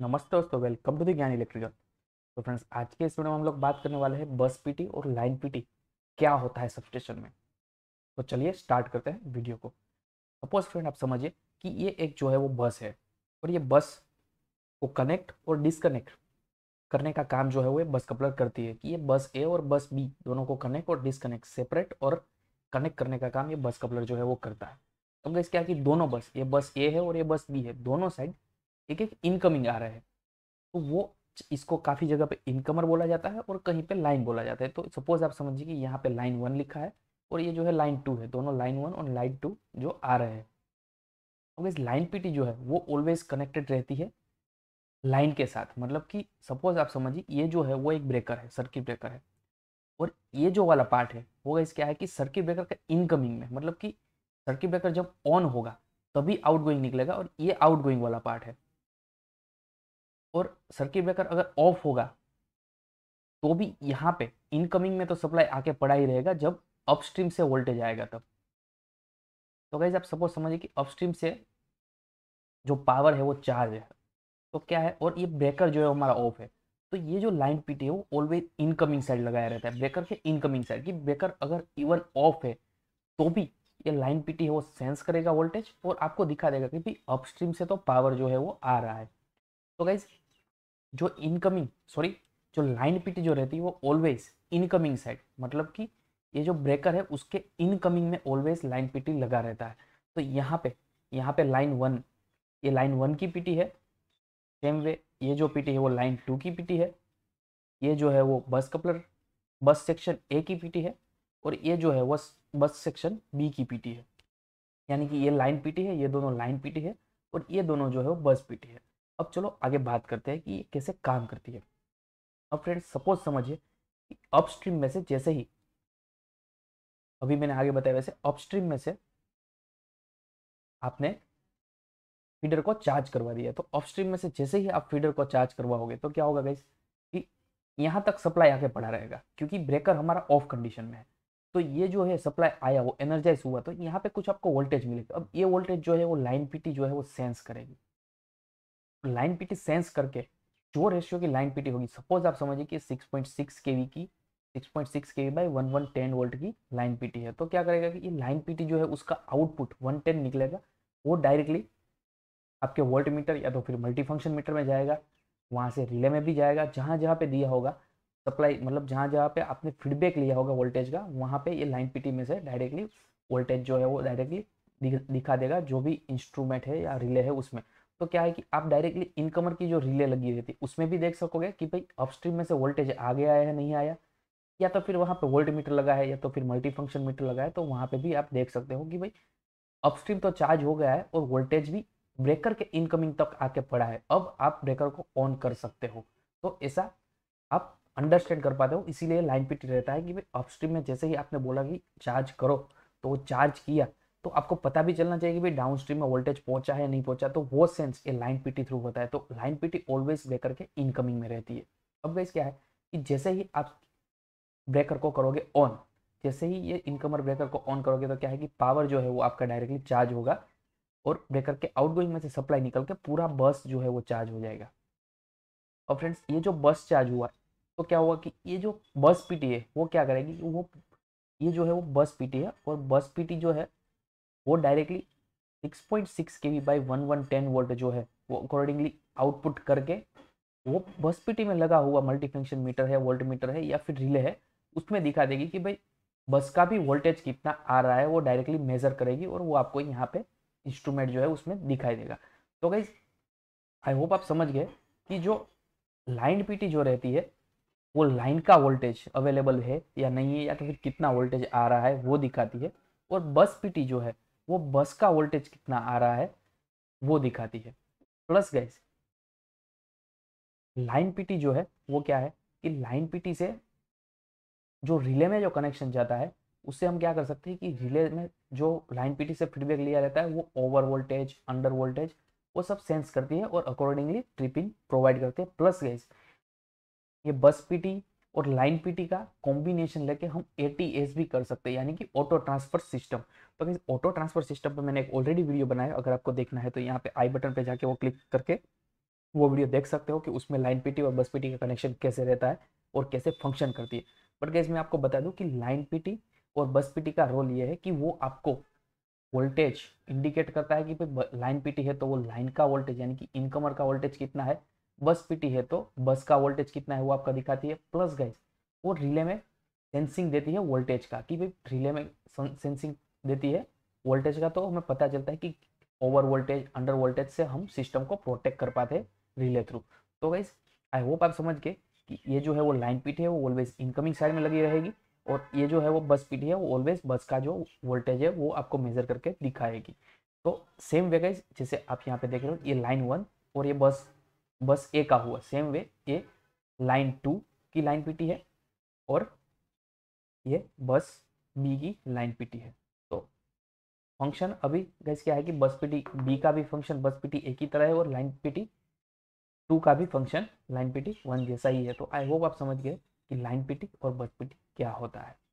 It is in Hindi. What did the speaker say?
नमस्ते दोस्तों welcome to the Gyan electrical तो फ्रेंड्स आज के इस वीडियो में हम लोग बात करने वाले हैं बस पीटी और लाइन पीटी क्या होता है सबस्टेशन में तो चलिए स्टार्ट करते हैं वीडियो को सपोज फ्रेंड आप समझिए कि ये एक जो है वो बस है और ये बस को कनेक्ट और डिसकनेक्ट करने का काम जो है वो बस कपलर करती है कि ये बस ए और बस बी दोनों को कनेक्ट और डिसकनेक्ट सेपरेट और कनेक्ट करने का काम ये बस कपलर जो है वो करता है तो इसके क्या कि दोनों बस ये बस ए है और ये बस बी है दोनों साइड ठीक है इनकमिंग आ रहा है तो वो इसको काफ़ी जगह पे इनकमर बोला जाता है और कहीं पे लाइन बोला जाता है तो सपोज आप समझिए कि यहाँ पे लाइन वन लिखा है और ये जो है लाइन टू है दोनों लाइन वन और लाइन टू जो आ रहे हैं और इस लाइन पीटी जो है वो ऑलवेज कनेक्टेड रहती है लाइन के साथ मतलब कि सपोज आप समझिए ये जो है वो एक ब्रेकर है सर्किट ब्रेकर है और ये जो वाला पार्ट है वो इस क्या है कि सर्किट ब्रेकर का इनकमिंग में मतलब कि सर्किट ब्रेकर जब ऑन होगा तभी आउट गोइंग निकलेगा और ये आउट गोइंग वाला पार्ट है और सर्किट ब्रेकर अगर ऑफ होगा तो भी यहाँ पे इनकमिंग में तो सप्लाई आके पड़ा ही रहेगा जब अपस्ट्रीम से वोल्टेज आएगा तब तो गाइज आप सपोज समझिए कि अपस्ट्रीम से जो पावर है वो चार्ज है तो क्या है और ये ब्रेकर जो है हमारा ऑफ है तो ये जो लाइन पीटी है वो ऑलवेज इनकमिंग साइड लगाया रहता है ब्रेकर के इनकमिंग साइड कि ब्रेकर अगर इवन ऑफ है तो भी ये लाइन पीटी है वो सेंस करेगा वोल्टेज और आपको दिखा देगा कि भी अपस्ट्रीम से तो पावर जो है वो आ रहा है तो गाइज जो इनकमिंग सॉरी जो लाइन पिट जो रहती है वो ऑलवेज इनकमिंग साइड मतलब कि ये जो ब्रेकर है उसके इनकमिंग में ऑलवेज लाइन पीटी लगा रहता है तो यहाँ पे यहाँ पे लाइन वन ये लाइन वन की पीटी है सेम वे ये जो पीटी है वो लाइन टू की पीटी है ये जो है वो बस कपलर बस सेक्शन ए की पीटी है और ये जो है वो बस सेक्शन बी की पीटी है यानी कि ये लाइन पीटी है ये दोनों लाइन पीटी है और ये दोनों जो है वो बस पीटी है अब चलो आगे बात करते हैं कि ये कैसे काम करती है अब फ्रेंड्स सपोज समझिए कि अपस्ट्रीम में से जैसे ही अभी मैंने आगे बताया वैसे अपस्ट्रीम में से आपने फीडर को चार्ज करवा दिया तो अपस्ट्रीम में से जैसे ही आप फीडर को चार्ज करवाओगे तो क्या होगा गाइस कि यहाँ तक सप्लाई आके पड़ा रहेगा क्योंकि ब्रेकर हमारा ऑफ कंडीशन में है तो ये जो है सप्लाई आया वो एनर्जाइज हुआ तो यहाँ पे कुछ आपको वोल्टेज मिलेगा अब ये वोल्टेज जो है वो लाइन पीटी जो है वो सेंस करेगी लाइन पीटी सेंस करके जो रेशियो की लाइन पीटी होगी सपोज आप समझिए कि 6.6 केवी की 6.6 केवी बाई 1110 वोल्ट की लाइन पीटी है तो क्या करेगा कि ये लाइन पीटी जो है उसका आउटपुट 110 निकलेगा वो डायरेक्टली आपके वोल्ट मीटर या तो फिर मल्टी फंक्शन मीटर में जाएगा वहाँ से रिले में भी जाएगा जहाँ जहाँ पे दिया होगा सप्लाई मतलब जहाँ जहाँ पे आपने फीडबैक लिया होगा वोल्टेज का वहाँ पे ये लाइन पीटी में से डायरेक्टली वोल्टेज जो है वो डायरेक्टली दिखा देगा जो भी इंस्ट्रूमेंट है या रिले है उसमें तो क्या है कि आप डायरेक्टली इनकमर की जो रिले लगी रहती है उसमें भी देख सकोगे कि भाई अपस्ट्रीम में से वोल्टेज आ गया है नहीं आया या तो फिर वहाँ पे वोल्ट मीटर लगा है या तो फिर मल्टी फंक्शन मीटर लगा है तो वहाँ पे भी आप देख सकते हो कि भाई अपस्ट्रीम तो चार्ज हो गया है और वोल्टेज भी ब्रेकर के इनकमिंग तक आके पड़ा है अब आप ब्रेकर को ऑन कर सकते हो तो ऐसा आप अंडरस्टैंड कर पाते हो इसीलिए लाइन पिट रहता है कि भाई अपस्ट्रीम में जैसे ही आपने बोला कि चार्ज करो तो चार्ज किया तो आपको पता भी चलना चाहिए कि भाई डाउन स्ट्रीम में वोल्टेज पहुंचा है नहीं पहुंचा तो वो सेंस ये लाइन पीटी थ्रू होता है तो लाइन पीटी ऑलवेज ब्रेकर के इनकमिंग में रहती है अब गाइस क्या है कि जैसे ही आप ब्रेकर को करोगे ऑन जैसे ही ये इनकमर ब्रेकर को ऑन करोगे तो क्या है कि पावर जो है वो आपका डायरेक्टली चार्ज होगा और ब्रेकर के गोइंग में से सप्लाई निकल के पूरा बस जो है वो चार्ज हो जाएगा और फ्रेंड्स ये जो बस चार्ज हुआ तो क्या हुआ कि ये जो बस पीटी है वो क्या करेगी वो ये जो है वो बस पीटी है और बस पीटी जो है वो directly 6.6 point six K V by one one ten volt जो है वो अकॉर्डिंगली आउटपुट करके वो बस पीटी में लगा हुआ मल्टी फंक्शन मीटर है वोल्ट मीटर है या फिर रिले है उसमें दिखा देगी कि भाई बस का भी वोल्टेज कितना आ रहा है वो डायरेक्टली मेजर करेगी और वो आपको यहाँ पे इंस्ट्रूमेंट जो है उसमें दिखाई देगा तो गाइज आई होप आप समझ गए कि जो लाइन पीटी जो रहती है वो लाइन का वोल्टेज अवेलेबल है या नहीं है या तो फिर कितना वोल्टेज आ रहा है वो दिखाती है और बस पीटी जो है वो बस का वोल्टेज कितना आ रहा है वो दिखाती है प्लस गैस लाइन पीटी जो है वो क्या है कि लाइन पीटी से जो रिले में जो कनेक्शन जाता है उससे हम क्या कर सकते हैं कि रिले में जो लाइन पीटी से फीडबैक लिया जाता है वो ओवर वोल्टेज अंडर वोल्टेज वो सब सेंस करती है और अकॉर्डिंगली ट्रिपिंग प्रोवाइड करती है प्लस गैस ये बस पीटी और लाइन पीटी का कॉम्बिनेशन लेके हम एटीएस भी कर सकते हैं यानी कि ऑटो ट्रांसफर सिस्टम तो ऑटो ट्रांसफर सिस्टम पर मैंने एक ऑलरेडी वीडियो बनाया अगर आपको देखना है तो यहाँ पे आई बटन पे जाके वो क्लिक करके वो वीडियो देख सकते हो कि उसमें लाइन पीटी और बस पीटी का कनेक्शन कैसे रहता है और कैसे फंक्शन करती है बट गैस मैं आपको बता दूं कि लाइन पीटी और बस पीटी का रोल ये है कि वो आपको वोल्टेज इंडिकेट करता है कि भाई लाइन पीटी है तो वो लाइन का वोल्टेज यानी कि इनकमर का वोल्टेज कितना है बस पीटी है तो बस का वोल्टेज कितना है वो आपका दिखाती है प्लस गाइस वो रिले में सेंसिंग देती है वोल्टेज का कि भाई रिले में सेंसिंग देती है वोल्टेज का तो हमें पता चलता है कि ओवर वोल्टेज अंडर वोल्टेज से हम सिस्टम को प्रोटेक्ट कर पाते हैं रिले थ्रू तो गाइस आई होप आप समझ गए कि ये जो है वो लाइन पीटी है वो ऑलवेज इनकमिंग साइड में लगी रहेगी और ये जो है वो बस पीटी है वो ऑलवेज बस का जो वोल्टेज है वो आपको मेजर करके दिखाएगी तो सेम वे गाइज जैसे आप यहाँ पे देख रहे हो ये लाइन वन और ये बस बस ए का हुआ सेम वे ये लाइन टू की लाइन पीटी है और ये बस बी की लाइन पीटी है तो फंक्शन अभी गैस क्या है कि बस पीटी बी का भी फंक्शन बस पीटी एक ही तरह है और लाइन पीटी टू का भी फंक्शन लाइन पीटी वन जैसा ही है तो आई होप आप समझ गए कि लाइन पीटी और बस पीटी क्या होता है